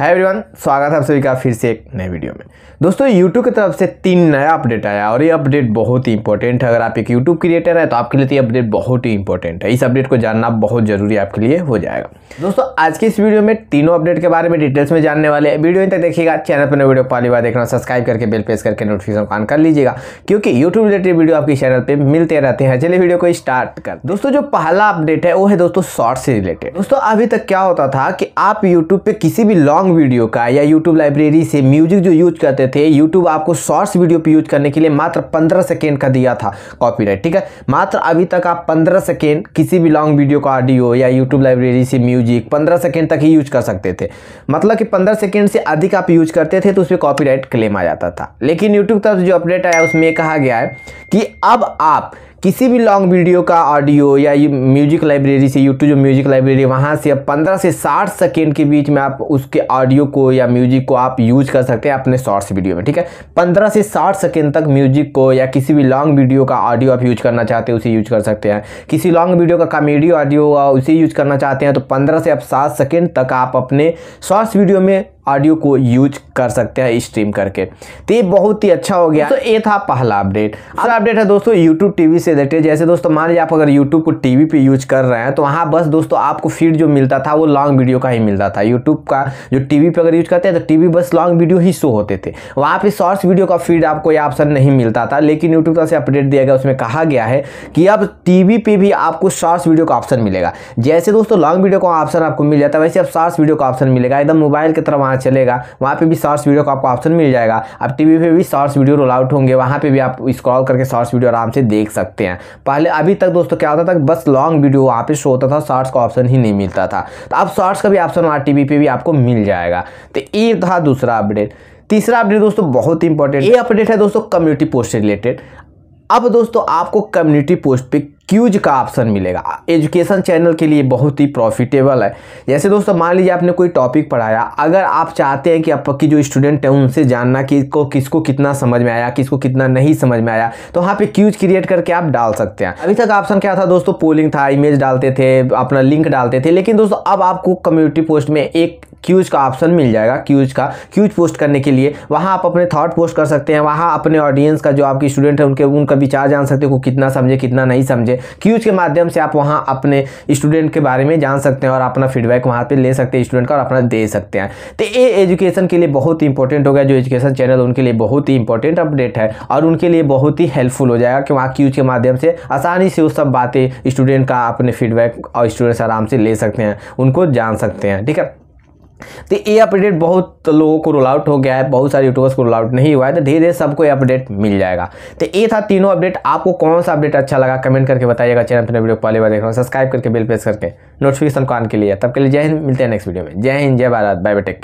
है एवरीवन स्वागत है आप सभी का फिर से एक नए वीडियो में दोस्तों यूट्यूब की तरफ से तीन नया अपडेट आया और ये अपडेट बहुत ही इंपॉर्टेंट है अगर आप एक यूट्यूब क्रिएटर हैं तो आपके लिए तो ये अपडेट बहुत ही इंपॉर्टेंट है इस अपडेट को जानना बहुत जरूरी आपके लिए हो जाएगा दोस्तों आज की इस वीडियो में तीनों अपडेट के बारे में डिटेल्स में जानने वाले वीडियो तक देखिएगा चैनल पर वीडियो पहली बार देखना सब्सक्राइब करके बिल प्रेस करके नोटिफिकेशन ऑन कर लीजिएगा क्योंकि यूट्यूब रिलेटेड वीडियो आपके चैनल पर मिलते रहते हैं चलिए वीडियो को स्टार्ट कर दोस्तों जो पहला अपडेट है वो है दोस्तों शॉर्ट से रिलेटेड दोस्तों अभी तक क्या होता था कि आप यूट्यूब पर किसी भी लॉन्ग लॉन्ग वीडियो का या यूट्यूब लाइब्रेरी से म्यूजिक जो यूज करते थे यूट्यूब आपको शॉर्ट्स वीडियो पर यूज करने के लिए मात्र पंद्रह सेकेंड का दिया था कॉपीराइट ठीक है मात्र अभी तक आप पंद्रह सेकेंड किसी भी लॉन्ग वीडियो का ऑडियो या यूट्यूब लाइब्रेरी से म्यूजिक पंद्रह सेकेंड तक ही यूज कर सकते थे मतलब कि पंद्रह सेकेंड से अधिक आप यूज करते थे तो उसमें कॉपी क्लेम आ जाता था लेकिन यूट्यूब तरफ जो अपडेट आया उसमें कहा गया है कि अब आप किसी भी लॉन्ग वीडियो का ऑडियो या म्यूजिक लाइब्रेरी से यूट्यूब जो म्यूजिक लाइब्रेरी वहाँ से आप पंद्रह से साठ सेकेंड के बीच में आप उसके ऑडियो को या म्यूजिक को आप यूज कर सकते हैं अपने शॉर्ट्स वीडियो में ठीक है पंद्रह से साठ सेकेंड तक म्यूजिक को या किसी भी लॉन्ग वीडियो का ऑडियो आप यूज करना चाहते हैं उसे यूज कर सकते हैं किसी लॉन्ग वीडियो का कॉमेडी ऑडियो उसे यूज करना चाहते हैं तो पंद्रह से आप सात सेकेंड तक आप अपने शॉर्ट्स वीडियो में ऑडियो को यूज कर सकते हैं स्ट्रीम करके तो ये बहुत ही अच्छा हो गया तो ये था पहला अपडेट अगला अपडेट है दोस्तों यूट्यूब टीवी से रिलेटेड जैसे दोस्तों मान लीजिए आप अगर यूट्यूब को टीवी पे यूज कर रहे हैं तो वहाँ बस दोस्तों आपको फीड जो मिलता था वो लॉन्ग वीडियो का ही मिलता था यूट्यूब का जो टीवी पे अगर यूज करते हैं तो टीवी बस लॉन्ग वीडियो ही शो होते थे वहाँ पर शॉर्ट्स वीडियो का फीड आपको ये ऑप्शन नहीं मिलता था लेकिन यूट्यूब का से अपडेट दिया गया उसमें कहा गया है कि अब टीवी पे भी आपको शॉर्ट्स वीडियो का ऑप्शन मिलेगा जैसे दोस्तों लॉन्ग वीडियो का ऑप्शन आपको मिल जाता है वैसे अब शॉर्ट्स वीडियो का ऑप्शन मिलेगा एकदम मोबाइल की तरह गाना चलेगा वहाँ पे भी शॉर्ट्स वीडियो का आपको ऑप्शन मिल जाएगा अब टीवी पे भी शॉर्ट्स वीडियो रोल आउट होंगे वहाँ पर भी आप स्क्रॉल करके शॉर्ट्स वीडियो आराम से देख सकते हैं पहले अभी तक दोस्तों क्या होता था बस लॉन्ग वीडियो वहाँ पर शो होता था शॉर्ट्स का ऑप्शन ही नहीं मिलता था तो अब शॉर्ट्स का भी ऑप्शन वहाँ टी वी भी आपको मिल जाएगा तो ये था दूसरा अपडेट तीसरा अपडेट दोस्तों बहुत इंपॉर्टेंट ये अपडेट है दोस्तों कम्युनिटी पोस्ट से रिलेटेड अब दोस्तों आपको कम्युनिटी पोस्ट पे क्यूज का ऑप्शन मिलेगा एजुकेशन चैनल के लिए बहुत ही प्रॉफिटेबल है जैसे दोस्तों मान लीजिए आपने कोई टॉपिक पढ़ाया अगर आप चाहते हैं कि आपकी जो स्टूडेंट है उनसे जानना कि को किसको कितना समझ में आया किसको कितना नहीं समझ में आया तो वहाँ पे क्यूज क्रिएट करके आप डाल सकते हैं अभी तक ऑप्शन क्या था दोस्तों पोलिंग था इमेज डालते थे अपना लिंक डालते थे लेकिन दोस्तों अब आपको कम्युनिटी पोस्ट में एक क्यूज का ऑप्शन मिल जाएगा क्यूज का क्यूज पोस्ट करने के लिए वहाँ आप अपने थॉट पोस्ट कर सकते हैं वहाँ अपने ऑडियंस का जो आपकी स्टूडेंट है उनके उनका विचार जान सकते हो कितना समझे कितना नहीं समझे क्यूज के माध्यम से आप वहाँ अपने स्टूडेंट के बारे में जान सकते हैं और अपना फीडबैक वहाँ पर ले सकते हैं स्टूडेंट का और अपना दे सकते हैं तो ये एजुकेशन के लिए बहुत ही इंपॉर्टेंट हो गया जो एजुकेशन चैनल उनके लिए बहुत ही इंपॉर्टेंट अपडेट है और उनके लिए बहुत ही हेल्पफुल हो जाएगा कि वहाँ क्यूज के माध्यम से आसानी से वो सब बातें स्टूडेंट का अपने फीडबैक और स्टूडेंट्स आराम से ले सकते हैं उनको जान सकते हैं ठीक है तो ये अपडेट बहुत लोगों को रोल आउट हो गया है बहुत सारे यूट्यूबर्स को रोल आउट नहीं हुआ है तो धीरे धीरे सबको ये अपडेट मिल जाएगा तो ये था तीनों अपडेट आपको कौन सा अपडेट अच्छा लगा कमेंट करके बताइएगा चैनल पर वीडियो पहले बार देख रहा हूँ सब्सक्राइब करके बिल प्रेस करके नोटिफिकेशन को आने के लिए तब के लिए जय हिंद मिलते हैं नेक्स्ट वीडियो में जय हिंद जय भारत बाय बेटेक